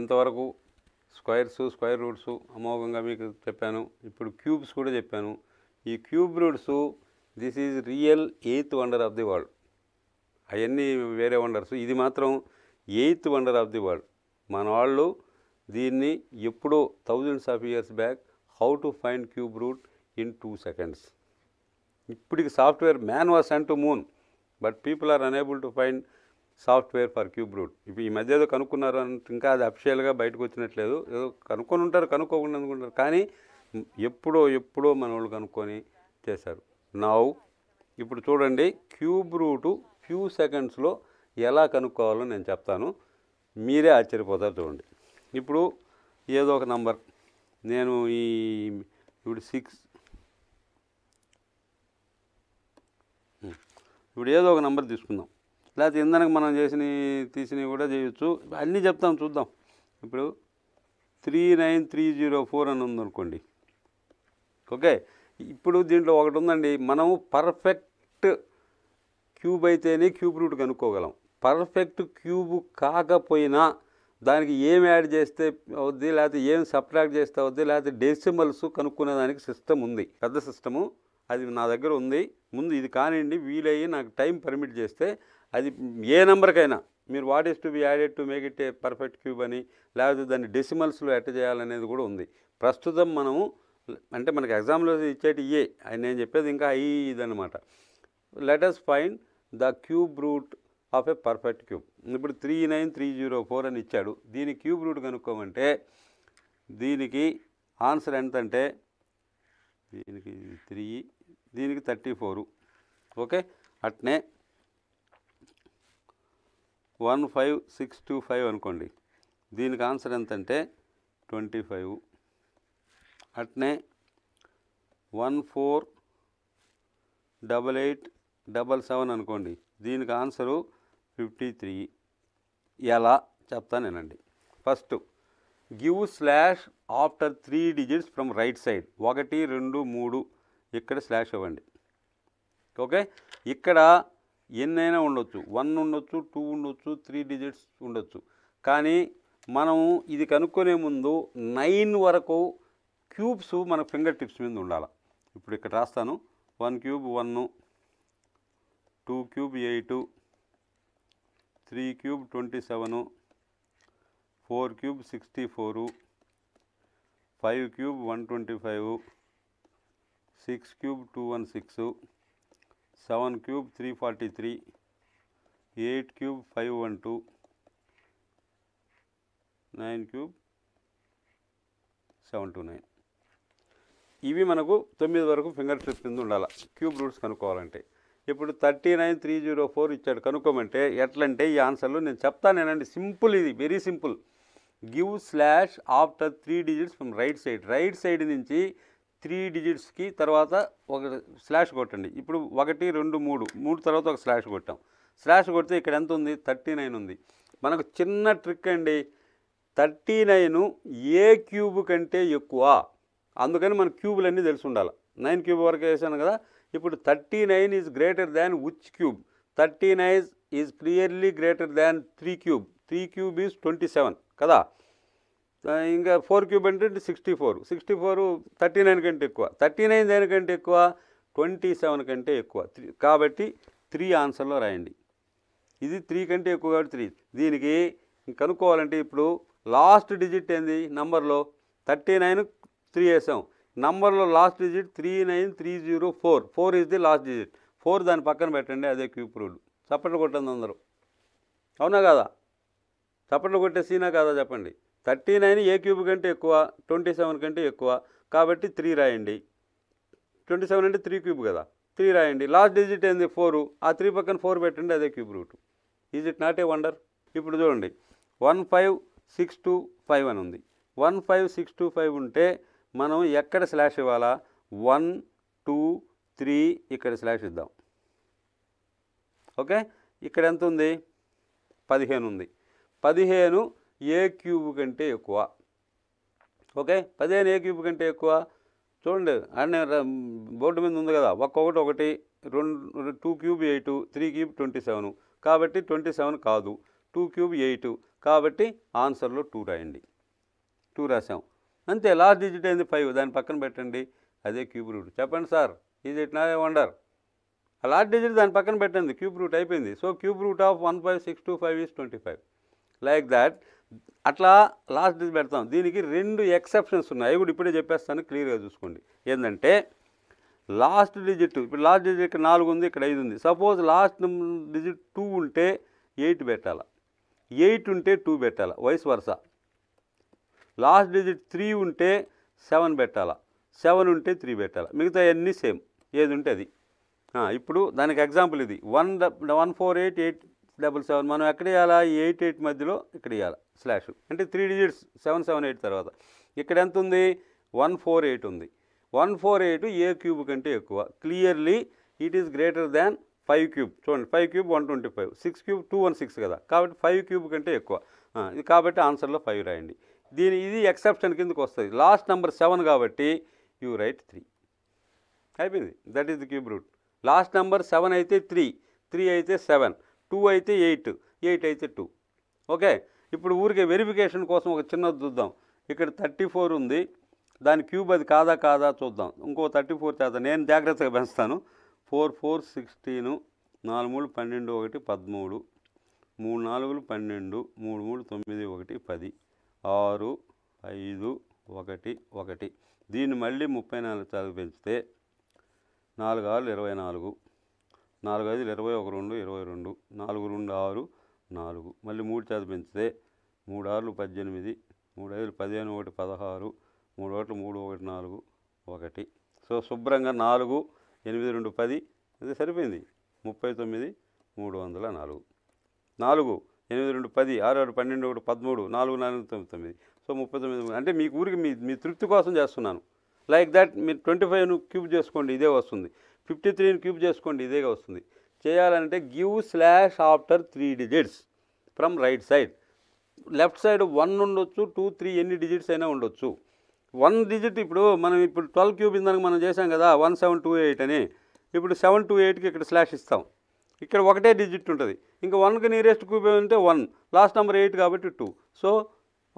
ఇంతవరకు squares square roots అమోఘంగా మీకు చెప్పాను ఇప్పుడు క్యూబ్స్ కూడా చెప్పాను ఈ cube roots this is real eighth wonder of the world అవన్నీ వేరే వండర్స్ ఇది మాత్రం eighth wonder of the world మన వాళ్ళు దీన్ని ఎప్పుడో thousands of years back how to find cube root in two seconds ఇప్పటికి software man was and to moon but people are unable to find software for cube root ఇప్పుడు ఈ మధ్య ఏదో కనుక్కున్నారు అంటే ఇంకా అది అఫిషియల్గా బయటకు వచ్చినట్లేదు ఏదో కనుక్కొని ఉంటారు కనుక్కోకుండా అనుకుంటారు కానీ ఎప్పుడో ఎప్పుడో మన వాళ్ళు కనుక్కొని చేశారు నావు ఇప్పుడు చూడండి క్యూబ్ రూటు ఫ్యూ సెకండ్స్లో ఎలా కనుక్కోవాలో నేను చెప్తాను మీరే ఆశ్చర్యపోతారు చూడండి ఇప్పుడు ఏదో ఒక నంబర్ నేను ఈ ఇప్పుడు సిక్స్ ఇప్పుడు ఏదో ఒక నంబర్ తీసుకుందాం లేకపోతే ఇంధనకు మనం చేసిన తీసినవి కూడా చేయొచ్చు అన్నీ చెప్తాం చూద్దాం ఇప్పుడు three nine three zero four అని ఉందనుకోండి ఓకే ఇప్పుడు దీంట్లో ఒకటి ఉందండి మనము పర్ఫెక్ట్ క్యూబ్ అయితేనే క్యూబ్ రూట్ కనుక్కోగలం పర్ఫెక్ట్ క్యూబ్ కాకపోయినా దానికి ఏం యాడ్ చేస్తే అవుద్ది లేకపోతే ఏం సబ్ట్రాక్ట్ చేస్తే అవుద్ది లేకపోతే డెసిమల్స్ కనుక్కునే దానికి సిస్టమ్ ఉంది పెద్ద సిస్టము అది నా దగ్గర ఉంది ముందు ఇది కానివ్వండి వీలయ్యి నాకు టైం పర్మిట్ చేస్తే అది ఏ నెంబర్కైనా మీరు what is to be added to make it a perfect cube అని లేకపోతే దాన్ని డెసిమల్స్లో ఎట్ట చేయాలనేది కూడా ఉంది ప్రస్తుతం మనము అంటే మనకి ఎగ్జామ్లో ఇచ్చేటి ఏ నేను చెప్పేది ఇంకా ఈ ఇదనమాట letters find the cube root of a perfect cube ఇప్పుడు three nine three zero four అని ఇచ్చాడు దీని క్యూబ్ రూట్ కనుక్కోమంటే దీనికి ఆన్సర్ ఎంత అంటే దీనికి త్రీ దీనికి థర్టీ ఫోరు ఓకే అట్నే one five six two five అనుకోండి దీనికి ఆన్సర్ ఎంతంటే ట్వంటీ ఫైవ్ అట్నే one four double eight double seven అనుకోండి దీనికి ఆన్సరు ఫిఫ్టీ త్రీ ఎలా చెప్తా నేనండి first give slash after three digits from right side ఒకటి రెండు మూడు ఇక్కడ స్లాష్ ఇవ్వండి ఓకే ఇక్కడ ఎన్నైనా ఉండొచ్చు వన్ ఉండొచ్చు టూ ఉండొచ్చు త్రీ డిజిట్స్ ఉండొచ్చు కానీ మనం ఇది కనుక్కునే ముందు నైన్ వరకు క్యూబ్స్ మన ఫింగర్ టిప్స్ మీద ఉండాలి ఇప్పుడు ఇక్కడ రాస్తాను one cube one two cube eight three cube twenty seven four cube sixty four five cube one twenty five six cube two one six seven cube three forty three eight cube five one two nine cube seven two nine ఇవి మనకు తొమ్మిది వరకు finger trip కింద ఉండాలి cube roots కనుక్కోవాలంటే ఇప్పుడు thirty nine three zero four ఇచ్చాడు కనుక్కోమంటే ఎట్లంటే ఈ ఆన్సర్లు నేను చెప్తానేనండి సింపుల్ ఇది very simple give slash after three digits from right side right side నుంచి త్రీ డిజిట్స్కి తర్వాత ఒక స్లాష్ కొట్టండి ఇప్పుడు ఒకటి రెండు మూడు మూడు తర్వాత ఒక స్లాష్ కొట్టాం స్లాష్ కొడితే ఇక్కడ ఎంత ఉంది థర్టీ నైన్ ఉంది మనకు చిన్న ట్రిక్ అండి థర్టీ నైన్ ఏ క్యూబ్ కంటే ఎక్కువ అందుకని మన క్యూబులన్నీ తెలిసి ఉండాలి నైన్ క్యూబ్ వరకు వేసాను కదా ఇప్పుడు thirty nine is greater than which cube thirty nine is clearly greater than three cube three cube is twenty seven కదా ఇంకా ఫోర్ క్యూబ్ అంటే sixty four sixty four thirty nine కంటే ఎక్కువ థర్టీ నైన్ దేనికంటే ఎక్కువ ట్వంటీ సెవెన్ కంటే ఎక్కువ three కాబట్టి త్రీ ఆన్సర్లో రాయండి ఇది త్రీ కంటే ఎక్కువ కాబట్టి త్రీ దీనికి కనుక్కోవాలంటే ఇప్పుడు లాస్ట్ డిజిట్ ఏంది నంబర్లో థర్టీ నైన్ త్రీ వేసాం నంబర్లో last digit three nine three zero four four is the last digit four దాని పక్కన పెట్టండి అదే క్యూబ్ రూల్ చప్పట్లు కొట్టండి అందరూ అవునా కదా చప్పట్లు కొట్టే సీనా కాదా చెప్పండి థర్టీ నైన్ ఏ క్యూబ్ కంటే ఎక్కువ ట్వంటీ సెవెన్ కంటే ఎక్కువ కాబట్టి త్రీ రాయండి ట్వంటీ సెవెన్ అంటే త్రీ క్యూబ్ కదా త్రీ రాయండి లాస్ట్ డిజిట్ ఏంది ఫోరు ఆ త్రీ పక్కన ఫోర్ పెట్టండి అదే cube root is it not a wonder ఇప్పుడు చూడండి one five six two five అని ఉంది one five six two five ఉంటే మనం ఎక్కడ స్లాష్ ఇవ్వాలా వన్ టూ త్రీ ఇక్కడ స్లాష్ ఇద్దాం ఓకే ఇక్కడ ఎంత ఉంది పదిహేను ఉంది పదిహేను ఏ క్యూబ్ కంటే ఎక్కువ ఓకే పదిహేను ఏ క్యూబ్ కంటే ఎక్కువ చూడండి అన్నీ బోర్డు మీద ఉంది కదా ఒక్కొక్కటి ఒకటి రెండు two cube eight three cube twenty seven కాబట్టి ట్వంటీ సెవెన్ కాదు టూ క్యూబ్ ఎయిట్ కాబట్టి ఆన్సర్లో టూ రాయండి టూ రాసాం అంతే లాస్ట్ డిజిట్ అయింది ఫైవ్ దాని పక్కన పెట్టండి అదే క్యూబ్ రూట్ చెప్పండి sir is it not wonder ఆ లాస్ట్ డిజిట్ దాని పక్కన పెట్టండి క్యూబ్ రూట్ అయిపోయింది so cube root of one five six two five is twenty five like that అట్లా లాస్ట్ పెడతాం దీనికి రెండు ఎక్సెప్షన్స్ ఉన్నాయి అవి కూడా ఇప్పుడే చెప్పేస్తాను క్లియర్గా చూసుకోండి ఏంటంటే లాస్ట్ డిజిట్ ఇప్పుడు లాస్ట్ డిజిట్ ఇక్కడ నాలుగు ఉంది ఇక్కడ ఐదు ఉంది సపోజ్ లాస్ట్ డిజిట్ టూ ఉంటే ఎయిట్ పెట్టాల ఎయిట్ ఉంటే టూ పెట్టాలా vice versa last digit three ఉంటే సెవెన్ పెట్టాలా సెవెన్ ఉంటే త్రీ పెట్టాలా మిగతా అన్నీ సేమ్ ఏది ఉంటే అది ఇప్పుడు దానికి ఎగ్జాంపుల్ ఇది one one four eight eight double seven మనం ఎక్కడ ఇవ్వాలా ఎయిట్ ఎయిట్ మధ్యలో ఇక్కడ ఇవ్వాలి స్లాష్ అంటే three digits seven seven eight తర్వాత ఇక్కడ ఎంత ఉంది వన్ ఫోర్ ఎయిట్ ఉంది వన్ ఫోర్ ఎయిట్ ఏ క్యూబ్ కంటే ఎక్కువ clearly it is greater than five cube చూడండి five cube one twenty five six cube two one six కదా కాబట్టి ఫైవ్ క్యూబ్ కంటే ఎక్కువ ఇది కాబట్టి ఆన్సర్లో ఫైవ్ రాయండి దీని ఇది ఎక్సెప్షన్ కిందకు వస్తుంది లాస్ట్ నెంబర్ సెవెన్ కాబట్టి యూ రైట్ త్రీ అయిపోయింది that is the cube root last number seven అయితే త్రీ త్రీ అయితే సెవెన్ టూ అయితే ఎయిట్ ఎయిట్ అయితే టూ ఓకే ఇప్పుడు ఊరికే వెరిఫికేషన్ కోసం ఒక చిన్నది చూద్దాం ఇక్కడ థర్టీ ఫోర్ ఉంది దాని క్యూబ్ అది కాదా కాదా చూద్దాం ఇంకో థర్టీ ఫోర్ చేద్దాం నేను జాగ్రత్తగా పెంచుతాను ఫోర్ ఫోర్ సిక్స్టీను నాలుగు మూడు పన్నెండు ఒకటి పదమూడు మూడు నాలుగులు పన్నెండు మూడు మూడు తొమ్మిది ఒకటి పది ఆరు ఐదు ఒకటి ఒకటి దీన్ని మళ్ళీ ముప్పై నాలుగు చదివి పెంచితే నాలుగు ఆరు ఇరవై నాలుగు నాలుగు ఐదు ఇరవై ఒక రెండు ఇరవై రెండు నాలుగు రెండు ఆరు నాలుగు మళ్ళీ మూడు చేత పెంచితే మూడు ఆరులు పద్దెనిమిది మూడు ఐదులు పదిహేను ఒకటి పదహారు మూడు ఒకటి మూడు ఒకటి నాలుగు ఒకటి సో శుభ్రంగా నాలుగు ఎనిమిది రెండు పది ఇది సరిపోయింది ముప్పై తొమ్మిది మూడు వందల నాలుగు నాలుగు ఎనిమిది రెండు పది ఆరు ఆరు పన్నెండు ఒకటి పదమూడు నాలుగు నాలుగు తొమ్మిది తొమ్మిది సో ముప్పై తొమ్మిది అంటే మీ ఊరికి మీ మీ తృప్తి కోసం చేస్తున్నాను లైక్ దాట్ మీరు ట్వంటీ ఫైవ్ను క్యూబ్ చేసుకోండి ఇదే వస్తుంది ఫిఫ్టీ త్రీని క్యూబ్ చేసుకోండి ఇదేగా వస్తుంది చేయాలంటే give slash after three digits from right side left side one ఉండొచ్చు టూ త్రీ ఎన్ని డిజిట్స్ అయినా ఉండొచ్చు వన్ డిజిట్ ఇప్పుడు మనం ఇప్పుడు ట్వెల్వ్ క్యూబ్ ఇందాక మనం చేసాం కదా వన్ సెవెన్ టూ ఎయిట్ అని ఇప్పుడు సెవెన్ టూ ఎయిట్కి ఇక్కడ స్లాష్ ఇస్తాం ఇక్కడ ఒకటే డిజిట్ ఉంటుంది ఇంకా వన్కి నియరెస్ట్ క్యూబ్ ఉంటే వన్ లాస్ట్ నెంబర్ ఎయిట్ కాబట్టి two so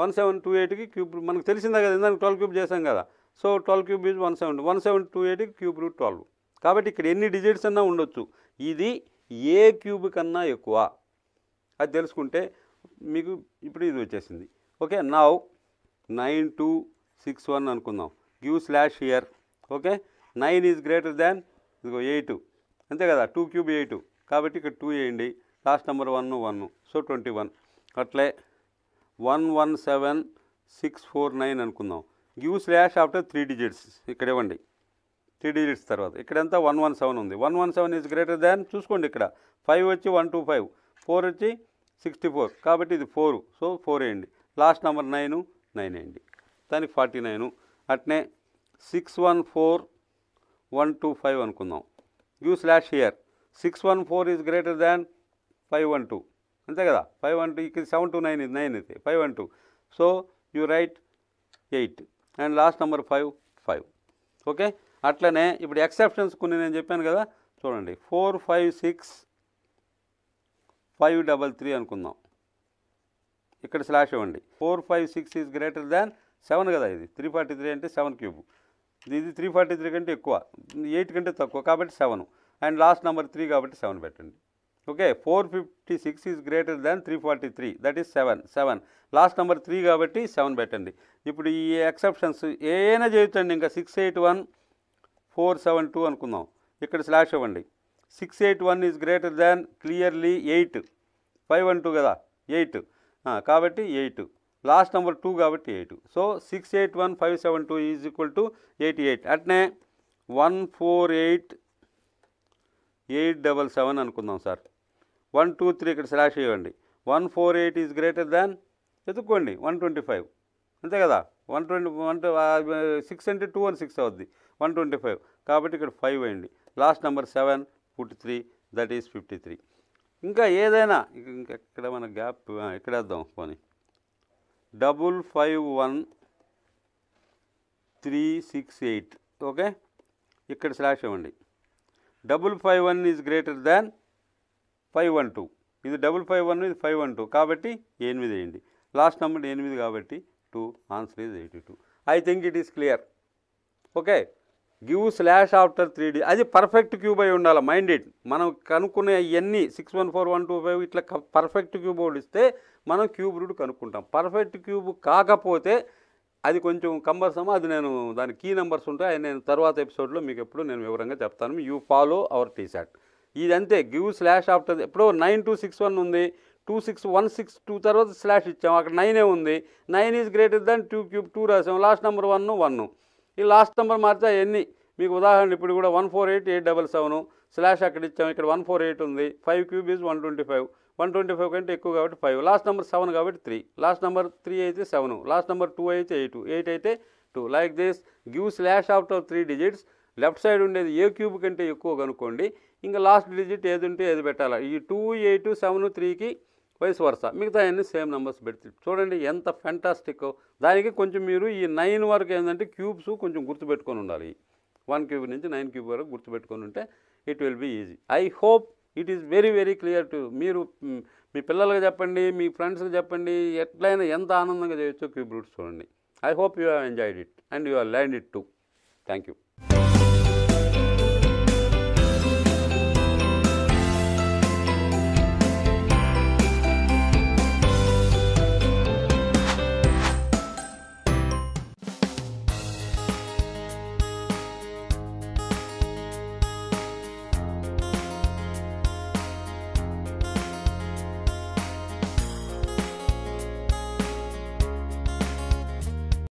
one seven two ఎయిట్కి క్యూబ్ మనకు తెలిసిందే కదా ఇందాక ట్వెల్వ్ క్యూబ్ చేసాం కదా so twelve cube is one seven one seven two ఎయిట్కి క్యూబ్ రూట్ ట్వెల్వ్ కాబట్టి ఇక్కడ ఎన్ని డిజిట్స్ అన్నా ఉండొచ్చు ఇది ఏ క్యూబ్ కన్నా ఎక్కువ అది తెలుసుకుంటే మీకు ఇప్పుడు ఇది వచ్చేసింది okay now nine two six one అనుకుందాం give slash here okay nine is greater than ఇదిగో ఎయిట్ అంతే కదా టూ క్యూబ్ ఎయిట్ కాబట్టి ఇక్కడ టూ వేయండి last number one one so twenty one అట్లే one one seven six four nine అనుకుందాం give slash after three digits ఇక్కడ ఇవ్వండి త్రీ డిజిట్స్ తర్వాత ఇక్కడ ఎంత వన్ వన్ సెవెన్ ఉంది one one seven is greater than చూసుకోండి ఇక్కడ ఫైవ్ వచ్చి వన్ టూ ఫైవ్ ఫోర్ వచ్చి సిక్స్టీ ఫోర్ కాబట్టి ఇది ఫోర్ సో ఫోర్ వేయండి లాస్ట్ నెంబర్ నైన్ నైన్ వేయండి దానికి ఫార్టీ నైన్ అట్నే six one four one two five అనుకుందాం you slash here six one four is greater than five one two అంతే కదా ఫైవ్ వన్ టూ ఇక్కడ సెవెన్ టూ నైన్ ఇది nine ఇది five one two so you write eight and last number five five okay అట్లనే ఇప్పుడు exceptions కొన్ని నేను చెప్పాను కదా చూడండి four five six five double three అనుకుందాం ఇక్కడ స్లాష్ ఇవ్వండి four five six is greater than seven కదా ఇది త్రీ ఫార్టీ త్రీ అంటే సెవెన్ క్యూబ్ ఇది త్రీ ఫార్టీ త్రీ కంటే ఎక్కువ ఎయిట్ కంటే తక్కువ కాబట్టి seven and last number three కాబట్టి సెవెన్ పెట్టండి okay four fifty six is greater than three forty three that is seven seven last number three కాబట్టి సెవెన్ పెట్టండి ఇప్పుడు ఈ ఎక్సెప్షన్స్ ఏనా చేయొచ్చండి ఇంకా six eight one four seven two అనుకుందాం ఇక్కడ స్లాష్ ఇవ్వండి six eight one is greater than clearly eight five one two కదా ఎయిట్ కాబట్టి ఎయిట్ లాస్ట్ నెంబర్ టూ కాబట్టి eight so six eight one five seven two is equal to eighty eight అట్నే one four eight eight double seven అనుకుందాం sir one two three ఇక్కడ slash ఇవ్వండి one four eight is greater than ఎదుక్కోండి one twenty five అంతే కదా one twenty one six అంటే two one six అవుద్ది one twenty five కాబట్టి ఇక్కడ ఫైవ్ అయింది last number seven put three that is fifty three ఇంకా ఏదైనా ఇక్కడ మన గ్యాప్ ఎక్కడేద్దాం పోనీ double five one three six eight okay ఇక్కడ స్లాష్ ఇవ్వండి double five one is greater than five one two ఇది డబుల్ ఫైవ్ వన్ ఇది ఫైవ్ వన్ టూ కాబట్టి ఎనిమిది వేయండి లాస్ట్ నెంబర్ ఎనిమిది కాబట్టి two answer is eighty two I think it is clear okay give slash after three D అది perfect cube అయి ఉండాలి మైండ్ మనం కనుక్కునే ఇవన్నీ six one four one two five ఇట్లా పర్ఫెక్ట్ క్యూబ్ ఇస్తే మనం క్యూబ్ రూట్ కనుక్కుంటాం పర్ఫెక్ట్ క్యూబ్ కాకపోతే అది కొంచెం కంబర్సమ్ అది నేను దాని కీ నెంబర్స్ ఉంటాయి అది నేను తర్వాత ఎపిసోడ్లో మీకు ఎప్పుడు నేను వివరంగా చెప్తాను యూ ఫాలో అవర్ టీ ఇది ఇదంతే గివ్ స్లాష్ ఆఫ్టర్ ఎప్పుడో నైన్ టూ సిక్స్ వన్ ఉంది two six one six two తర్వాత స్లాష్ ఇచ్చాము అక్కడ నైనే ఉంది nine is greater than two cube two రాసాము లాస్ట్ నెంబర్ వన్ వన్ ఈ లాస్ట్ నెంబర్ మార్చా ఎన్ని మీకు ఉదాహరణ ఇప్పుడు కూడా one four eight eight double seven slash అక్కడ ఇచ్చాము ఇక్కడ వన్ ఫోర్ ఎయిట్ ఉంది five cube is one twenty five one twenty five కంటే ఎక్కువ కాబట్టి ఫైవ్ లాస్ట్ నెంబర్ సెవెన్ కాబట్టి త్రీ లాస్ట్ నెంబర్ త్రీ అయితే సెవెన్ లాస్ట్ నెంబర్ టూ అయితే ఎయిట్ ఎయిట్ అయితే two like this give slash after three digits left side ఉండేది ఏ cube కంటే ఎక్కువ కనుక్కోండి ఇంకా లాస్ట్ డిజిట్ ఏది ఉంటే ఏది పెట్టాలి ఈ టూ ఎయిట్ సెవెన్ త్రీకి వయసు వరుస మిగతా అన్ని సేమ్ నెంబర్స్ పెడితే చూడండి ఎంత ఫెంటాస్టిక్ దానికి కొంచెం మీరు ఈ నైన్ వరకు ఏంటంటే క్యూబ్స్ కొంచెం గుర్తుపెట్టుకొని ఉండాలి వన్ క్యూబ్ నుంచి నైన్ క్యూబ్ వరకు గుర్తుపెట్టుకొని ఉంటే it will be easy I hope it is very very clear to మీరు మీ పిల్లలకు చెప్పండి మీ ఫ్రెండ్స్కి చెప్పండి ఎట్లయినా ఎంత ఆనందంగా చేయొచ్చో క్యూబ్ రూట్స్ చూడండి I hope you have enjoyed it and you have learned it too thank you